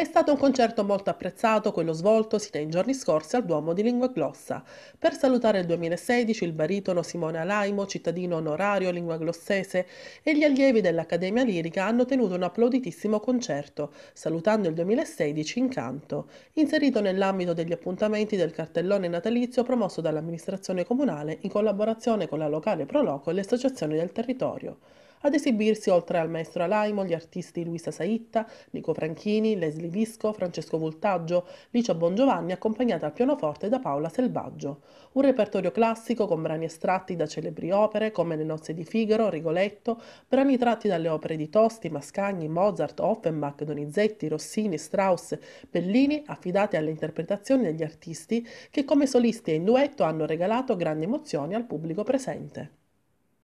È stato un concerto molto apprezzato quello svoltosi nei giorni scorsi al Duomo di Lingua Glossa. Per salutare il 2016 il baritono Simone Alaimo, cittadino onorario linguaglossese, e gli allievi dell'Accademia Lirica hanno tenuto un applauditissimo concerto, salutando il 2016 in canto, inserito nell'ambito degli appuntamenti del cartellone natalizio promosso dall'amministrazione comunale in collaborazione con la locale Proloco e le associazioni del territorio ad esibirsi oltre al maestro Alaimo gli artisti Luisa Saitta, Nico Franchini, Leslie Visco, Francesco Voltaggio, Licia Bongiovanni accompagnata al pianoforte da Paola Selvaggio. Un repertorio classico con brani estratti da celebri opere come Le nozze di Figaro, Rigoletto, brani tratti dalle opere di Tosti, Mascagni, Mozart, Offenbach, Donizetti, Rossini, Strauss, Bellini affidate alle interpretazioni degli artisti che come solisti e in duetto hanno regalato grandi emozioni al pubblico presente.